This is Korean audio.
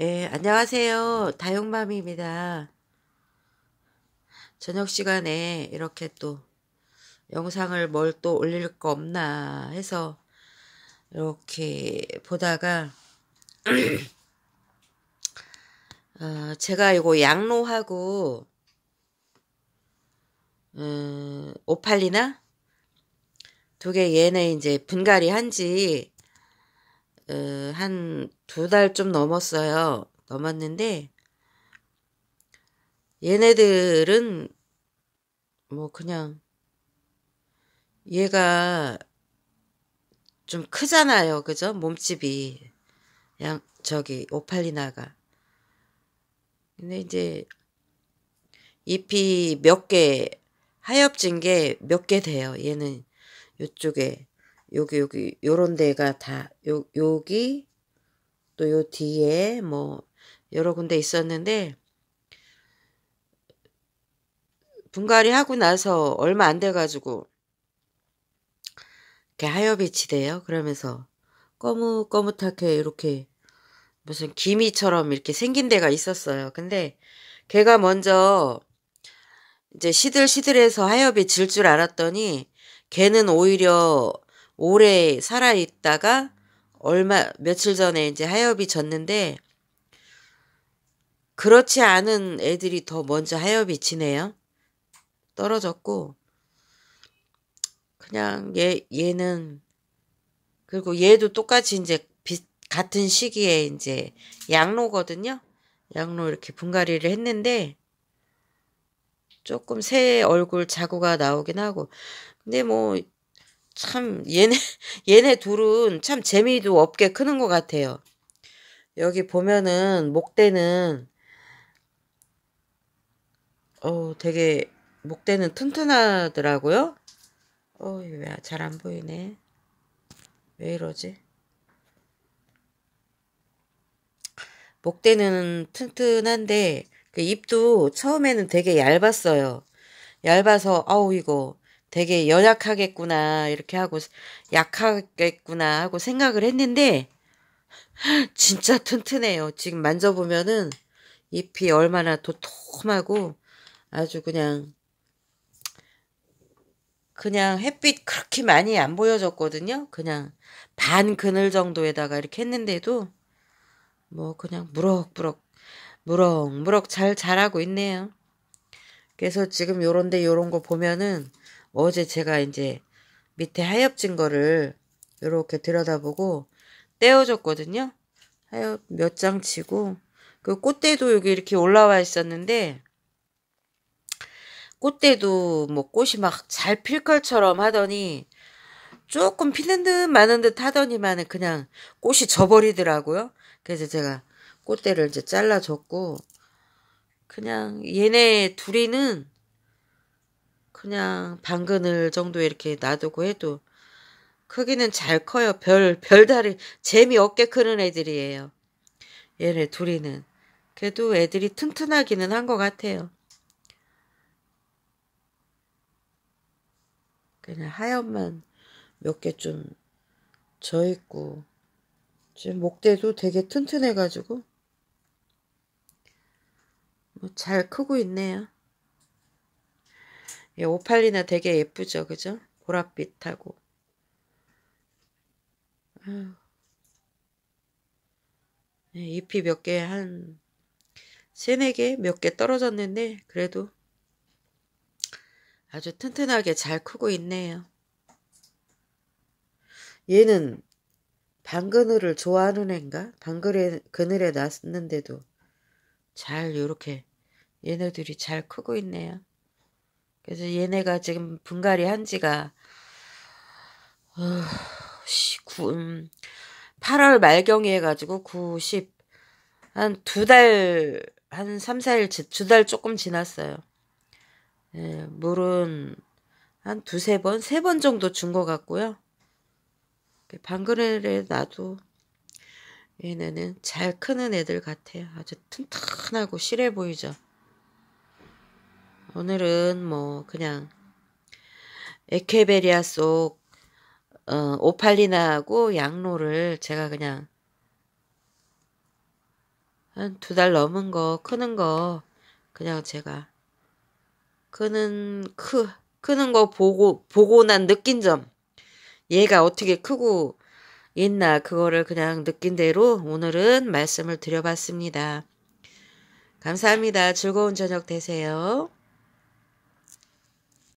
예, 안녕하세요. 다용맘입니다. 저녁 시간에 이렇게 또 영상을 뭘 또 올릴 거 없나 해서 이렇게 보다가 어, 제가 이거 양로하고 음, 오팔리나 두 개 얘네 이제 분갈이 한지 어, 한두 달 좀 넘었어요. 넘었는데 얘네들은 뭐 그냥 얘가 좀 크잖아요. 그죠? 몸집이. 양, 저기, 오팔리나가. 근데 이제 잎이 몇 개, 하엽진 게 몇 개 돼요. 얘는 이쪽에 여기 여기 요런 데가 다 요, 여기 또 요 뒤에 뭐 여러 군데 있었는데 분갈이 하고 나서 얼마 안 돼가지고 이렇게 하엽빛이 돼요. 그러면서 꺼뭇꺼뭇하게 이렇게 무슨 기미처럼 이렇게 생긴 데가 있었어요. 근데 걔가 먼저 이제 시들시들해서 하엽이 질 줄 알았더니 걔는 오히려 오래 살아있다가 얼마, 며칠 전에 이제 하엽이 졌는데, 그렇지 않은 애들이 더 먼저 하엽이 지네요. 떨어졌고, 그냥 얘, 얘는, 그리고 얘도 똑같이 이제 비, 같은 시기에 이제 양로거든요. 양로 이렇게 분갈이를 했는데, 조금 새 얼굴 자구가 나오긴 하고, 근데 뭐, 참 얘네 얘네 둘은 참 재미도 없게 크는 것 같아요. 여기 보면은 목대는 어 되게 목대는 튼튼하더라고요. 어왜잘 안 보이네. 왜 이러지? 목대는 튼튼한데 그 입도 처음에는 되게 얇았어요. 얇아서 아우 이거 되게 연약하겠구나 이렇게 하고 약하겠구나 하고 생각을 했는데 진짜 튼튼해요. 지금 만져보면은 잎이 얼마나 도톰하고 아주 그냥 그냥 햇빛 그렇게 많이 안 보여졌거든요. 그냥 반 그늘 정도에다가 이렇게 했는데도 뭐 그냥 무럭무럭 무럭무럭 잘 자라고 있네요. 그래서 지금 요런데 요런 거 보면은 어제 제가 이제 밑에 하엽진 거를 이렇게 들여다보고 떼어줬거든요. 하엽 몇 장 치고 그 꽃대도 여기 이렇게 올라와 있었는데 꽃대도 뭐 꽃이 막 잘필 것처럼 하더니 조금 피는 듯 마는 듯 하더니만은 그냥 꽃이 져버리더라고요. 그래서 제가 꽃대를 이제 잘라줬고 그냥 얘네 둘이는 그냥 방그늘 정도 이렇게 놔두고 해도 크기는 잘 커요. 별, 별다리 재미없게 크는 애들이에요. 얘네 둘이는. 그래도 애들이 튼튼하기는 한 것 같아요. 그냥 하얀만 몇 개 좀 져있고 지금 목대도 되게 튼튼해가지고 뭐 잘 크고 있네요. 예, 오팔리나 되게 예쁘죠. 그죠? 보랏빛하고. 예, 잎이 몇 개, 한, 세네 개, 몇 개 떨어졌는데, 그래도 아주 튼튼하게 잘 크고 있네요. 얘는 방그늘을 좋아하는 애인가? 방그에 그늘에 놨는데도잘 이렇게 얘네들이 잘 크고 있네요. 그래서 얘네가 지금 분갈이 한 지가 어, 음, 8월 말경에 해가지고 9, 0한 두 달, 한 3, 4일, 두 달 조금 지났어요. 예, 물은 한 두세 번, 세 번 정도 준 것 같고요. 방그레를 놔도 얘네는 잘 크는 애들 같아요. 아주 튼튼하고 실해 보이죠. 오늘은 뭐 그냥 에케베리아 속 어, 오팔리나하고 양로를 제가 그냥 한 두 달 넘은 거 크는 거 그냥 제가 크는 크 크는 거 보고 보고 난 느낀 점 얘가 어떻게 크고 있나 그거를 그냥 느낀 대로 오늘은 말씀을 드려봤습니다. 감사합니다. 즐거운 저녁 되세요.